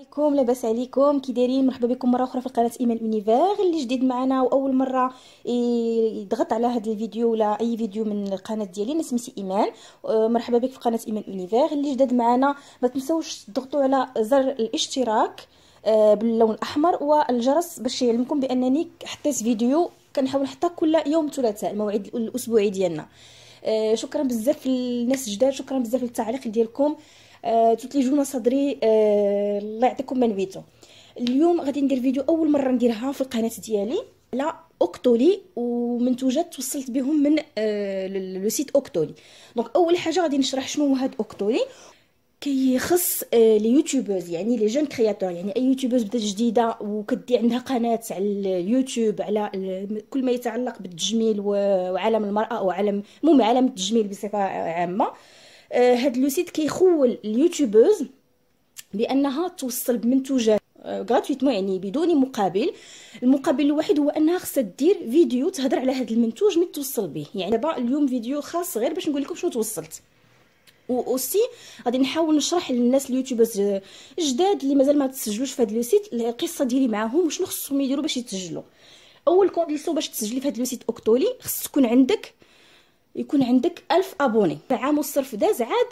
عليكم لاباس عليكم كي دايرين مرحبا بكم مره اخرى في قناه ايمان اونيفير اللي جديد معنا واول مره يضغط على هذا الفيديو ولا اي فيديو من القناه ديالي انا سميتي ايمان أه، مرحبا بك في قناه ايمان اونيفير اللي جديد معنا ما تنساوش تضغطوا على زر الاشتراك أه، باللون الاحمر والجرس باش يعلمكم بانني حطيت فيديو كنحاول نحطها كل يوم ثلاثاء الموعد الاسبوعي ديالنا أه، شكرا بزاف للناس الجداد شكرا بزاف للتعليق ديالكم آه، لي جونا صدري آه، الله يعطيكم منويتو اليوم غادي ندير فيديو اول مره نديرها في القناه ديالي على اوكتولي ومنتوجات توصلت بهم من آه، لو سيت اوكتولي دونك اول حاجه غادي نشرح شنو هو هاد اوكتولي كيخص لي يوتيوبرز يعني لي جون كرياتور يعني اي يوتيوبرز بدات جديده وكدي عندها قناه على اليوتيوب على كل ما يتعلق بالتجميل وعالم المراه او عالم المهم عالم التجميل بصفه عامه آه، هاد لو سيت كيخول اليوتيوبوز بانها توصل بمنتوجات غراتويتمون آه، يعني بدون مقابل المقابل الوحيد هو انها خصها دير فيديو تهضر على هذا المنتوج اللي توصل به يعني دابا اليوم فيديو خاص غير باش نقول لكم شنو توصلت اوسي غادي نحاول نشرح للناس اليوتيوبرز آه، الجداد اللي مازال ما تسجلوش في هذا لو سيت القصه ديالي معاهم وشنو خصهم يديروا باش يتسجلوا اول كونديسيون باش تسجلي في هذا لو سيت اوكتولي خص تكون عندك يكون عندك ألف أبوني العام والصرف داز عاد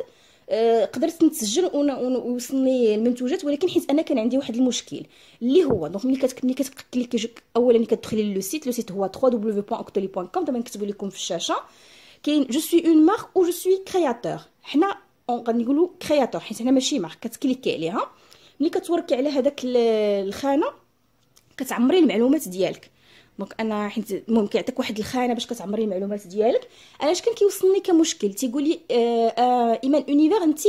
آه، قدرت نتسجل ويوصلني المنتوجات ولكن حيت انا كان عندي واحد المشكل اللي هو دونك ملي كتك ملي كتكليكي اولا ملي كتدخلي لو سيت لو سيت هو www.octoly.com دابا نكتبوا لكم في الشاشه كاين جو سوي اون مارك او جو سوي كرياتور حنا غنقولوا كرياتور حيت هنا ماشي مارك كتكليكي عليها ملي كتوركي على هذاك الخانه كتعمري المعلومات ديالك دونك انا حيت المهم كيعطيك واحد الخانه باش كتعمري المعلومات ديالك انا اش كان كيوصلني كمشكل تيقول لي آه آه ايمان اونيفير انت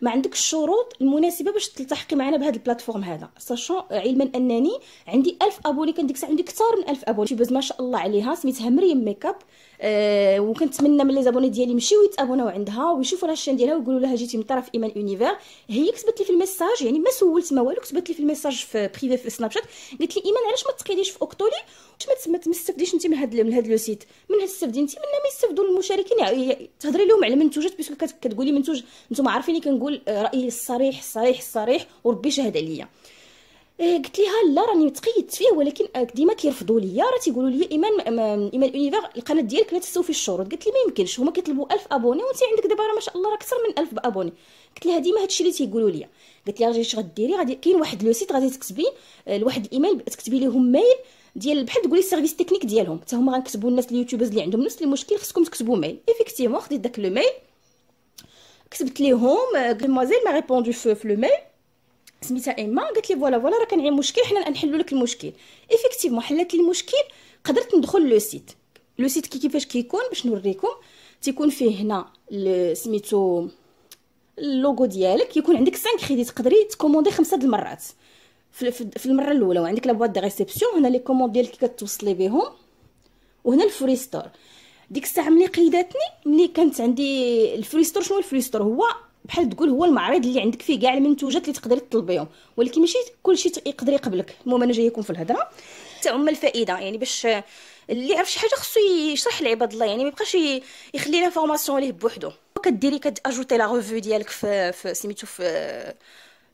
ما عندكش الشروط المناسبه باش تلتحقي معنا بهذا البلاتفورم هذا ساشون علما انني عندي 1000 ابوني كان ديك الساعه عندي كثار من 1000 ابوني شي باز ما شاء الله عليها سميتها مريم ميكاب آه وكنتمنى من لي زابوني ديالي يمشيو يتابوناو عندها ويشوفوا لها الشان ديالها ويقولوا لها جيتي من طرف ايمان اونيفير هي كتبت لي في الميساج يعني ما سولت ما والو كتبت لي في الميساج في بريفي في سناب شات قالت لي ايمان علاش ما تقيديش في اوكتولي ما تستفديش انت من هاد من هاد لو سيت من تستافدي انت من ما يستفدوا المشاركين يعني تهضري لهم على منتوجات باسكو كتقولي منتوج نتوما عارفيني كنقول آه، رايي الصريح الصريح الصريح وربي شهد عليا إيه، قلت ليها لا راني تقيدت فيه ولكن آه، ديما كيرفضوا ليا راه تيقولوا لي ايمان ايمان اونيفير القناه ديالك ما تستوفي الشروط قالت لي ما يمكنش هما كيطلبوا 1000 ابوني وانت عندك دابا راه ما شاء الله راه اكثر من 1000 ابوني قلت لها ديما هادشي اللي تيقولوا لي قالت لي اش غديري غادي كاين واحد لو سيت غادي تكتبي آه، لواحد الايميل تكتبي لهم ميل ديال بحال تقولي السيرفيس تكنيك ديالهم حتى هما غنكتبوا الناس اليوتيوبرز اللي عندهم نفس المشكل خصكم تكتبوا ميل ايفيكتيفمون خديت داك لو ميل كتبت ليهم مازال ما ريبوندو في لو ميل سميتها ايما قالت لي فوالا فوالا راه كان مشكل حنا نحلوا لك المشكل ايفيكتيفمون حلت لي المشكل قدرت ندخل لو سيت لو سيت كي كيفاش كيكون باش نوريكم تيكون فيه هنا سميتو اللوغو ديالك يكون عندك 5 كريدي تقدري تكوموندي خمسه د المرات في المره الاولى وعندك بواط دي ريسبسيون هنا لي كوموند ديالك كتوصلي بهم وهنا الفري ستور ديك الساعه ملي قيداتني ملي كانت عندي الفري ستور شنو الفري ستور هو بحال تقول هو المعرض اللي عندك فيه كاع المنتوجات اللي تقدري تطلبيهم ولكن ماشي كلشي يقدر يقبلك المهم انا يكون في الهضره هما الفائده يعني باش اللي عرف شي حاجه خصو يشرح لعباد الله يعني ما يبقاش يخلي لا فورماسيون ليه بوحدو كديري كتاجوتي لا ريفو ديالك في في سميتو في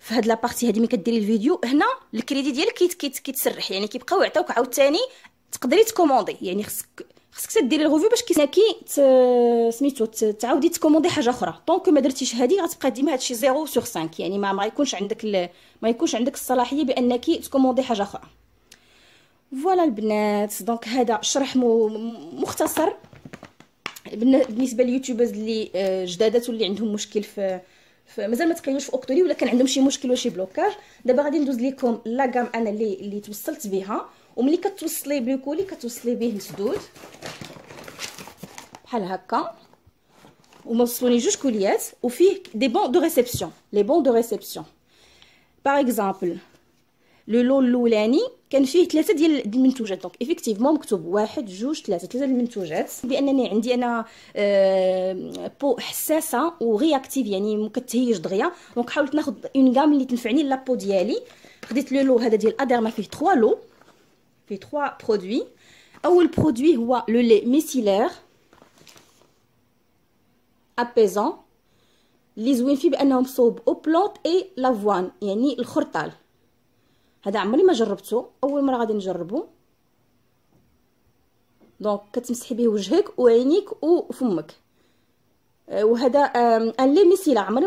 في هاد لابارتي هادي ملي كديري الفيديو هنا الكريدي ديالك كيت كيت كيتسرح يعني كيبقاو يعطيوك عاوتاني تقدري تكوموندي يعني خصك خصك ديري الغوفي باش ت... سميتو تعاودي تكوموندي حاجه اخرى دونك ما درتيش هادي غتبقى ديما هادشي 0 سور 5 يعني ما ما يكونش عندك ال... ما يكونش عندك الصلاحيه بانك تكوموندي حاجه اخرى فوالا البنات دونك هذا شرح مختصر بالنسبه لليوتيوبرز اللي آه، جدادات واللي عندهم مشكل في مازال ما تقيوش في اوكتوري ولا كان عندهم شي مشكل ولا شي بلوكاج دابا غادي ندوز لكم لا انا اللي اللي توصلت بها وملي كتوصلي بلوكولي كتوصلي به مسدود بحال هكا وموصلوني جوج كوليات وفيه دي بون دو ريسبسيون لي بون دو ريسبسيون باغ اكزامبل لو لون الاولاني كان فيه ثلاثه ديال المنتوجات دونك ايفيكتيفمون مكتوب واحد جوج ثلاثه ثلاثه المنتوجات بانني عندي انا أه بو حساسه ورياكتيف يعني مكتهيج دغيا دونك حاولت ناخذ اون غام اللي تنفعني لابو ديالي خديت لو لو هذا ديال ادير ما فيه 3 لو trois produits. le produit برودوي le lait لي ميسيلير ابيزون اللي et le بانهم صوب او بلونت اي لافوان يعني هذا عمري ما جربته اول مره غادي دونك كتمسحي به وجهك وعينيك وفمك وهذا لي عمري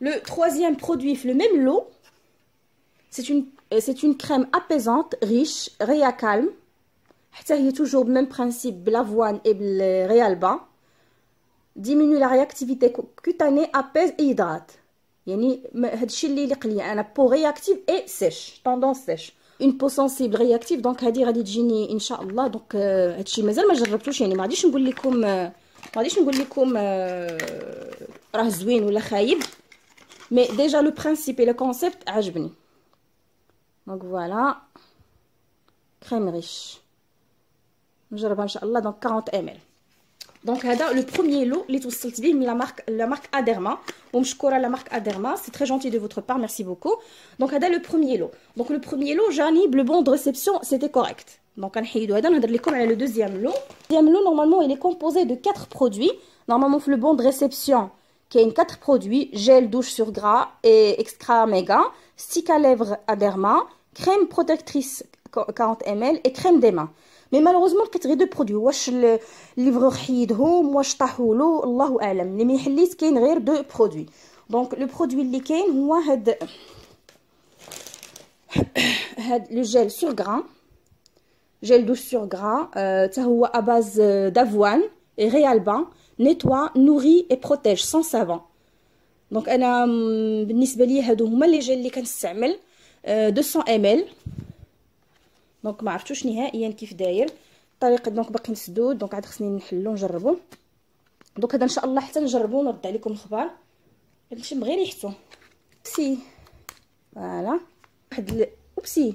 Le troisième produit, le même lot, c'est une, euh, une, crème apaisante, riche, réa calme. Il a toujours le même principe, l'avoine et le réalba. Diminue la réactivité cutanée, apaise et hydrate. يعني هادشي اللي لقلي انا réactive اي سيش طوندونس سيش اون بو je رياكتيف دونك غادي تجيني ان شاء الله mais déjà, le principe et le concept, ajbni. Ah, donc voilà. Crème riche. Je Inch'Allah, donc 40 ml. Donc, le premier lot, la marque, la marque Aderma. la marque Aderma. C'est très gentil de votre part, merci beaucoup. Donc, le premier lot. Donc, le premier lot, Janib, le bon de réception, c'était correct. Donc, on va le deuxième lot. Le deuxième lot, normalement, il est composé de quatre produits. Normalement, le bon de réception, qui a quatre produits gel douche sur gras et extra méga, stick à lèvres à derma, crème protectrice 40 ml et crème des mains. Mais malheureusement, il y a deux produits. a le livre Hidho, Wash Tahoulo, Allahou Alam. Les il y a deux produits. Donc, le produit moi le gel sur gras, gel douche sur gras, à euh, base euh, d'avoine et réal bain. نيتوا نوري اي بروتيج سون سافون دونك انا بالنسبه لي هادو هما لي جيل اللي كنستعمل 200 آه، ال دونك ما عرفتوش نهائيا كيف داير الطريقه دونك باقي نسدو دونك عاد خصني نحلو نجربو دونك هذا ان شاء الله حتى نجربو نرد عليكم الخبر باش من ريحتو يحتو سي فوالا واحد ال... اوبسي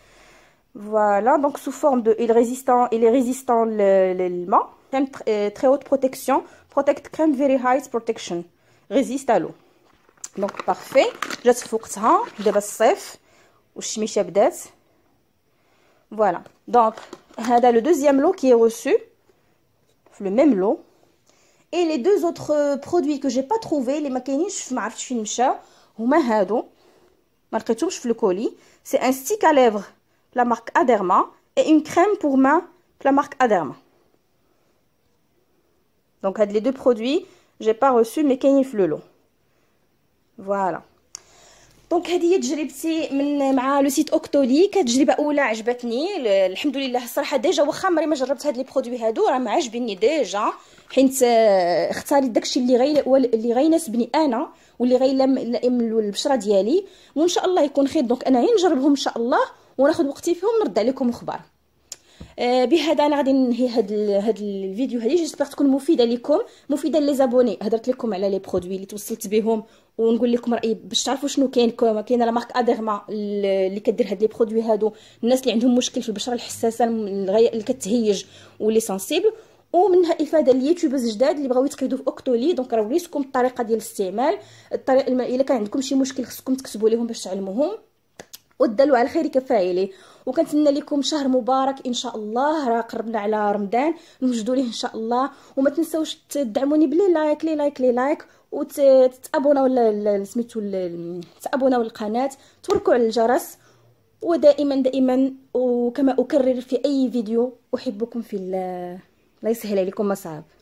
Voilà, donc sous forme de il résistant, il est résistant l'élément. Crème euh, très haute protection, protect crème very high protection, résiste à l'eau. Donc parfait. je فوقتها Voilà. Donc a le deuxième lot qui est reçu le même lot. Et les deux autres produits que j'ai pas trouvé, les ma je ما ou ma hado, هما هادو. ما C'est un stick à lèvres de la marque Aderma et une crème pour main de la marque Aderma. Donc les deux produits, n'ai pas reçu mes كاينين le long. Voilà. دونك هذه تجربتي من مع لو سيت اوكتولي كتجربه اولى عجبتني الحمد لله الصراحه ديجا واخا مري ما جربت هاد لي برودوي هادو راه عاجبني ديجا حيت آه، اختاريت داكشي اللي غي اللي غيناسبني انا واللي غيلام البشره ديالي وان شاء الله يكون خير دونك انا غير نجربهم ان شاء الله وناخذ وقتي فيهم نرد عليكم آه بهذا انا غادي ننهي هاد هاد الفيديو هادي جيسبر تكون مفيده لكم مفيده لي زابوني هضرت لكم على لي برودوي اللي توصلت بهم ونقول لكم رايي باش تعرفوا شنو كاين كاينه لا مارك اديرما اللي كدير هاد لي برودوي هادو الناس اللي عندهم مشكل في البشره الحساسه اللي كتهيج واللي سنسيبل ومنها افاده اليوتيوبرز جداد اللي بغاو يتقيدوا في اوكتولي دونك راه وريتكم الطريقه ديال الاستعمال الطريقه الا كان عندكم شي مشكل خصكم تكتبوا ليهم باش تعلموهم والدلو على الخير كفايلي وكنتمنى لكم شهر مبارك ان شاء الله راه قربنا على رمضان نوجدوا ليه ان شاء الله وما تنساوش تدعموني بلي لايك لي لايك لي لايك وتتابوناو سميتو تابوناو القناه تركوا على الجرس ودائما دائما وكما اكرر في اي فيديو احبكم في الله الله يسهل عليكم مصعب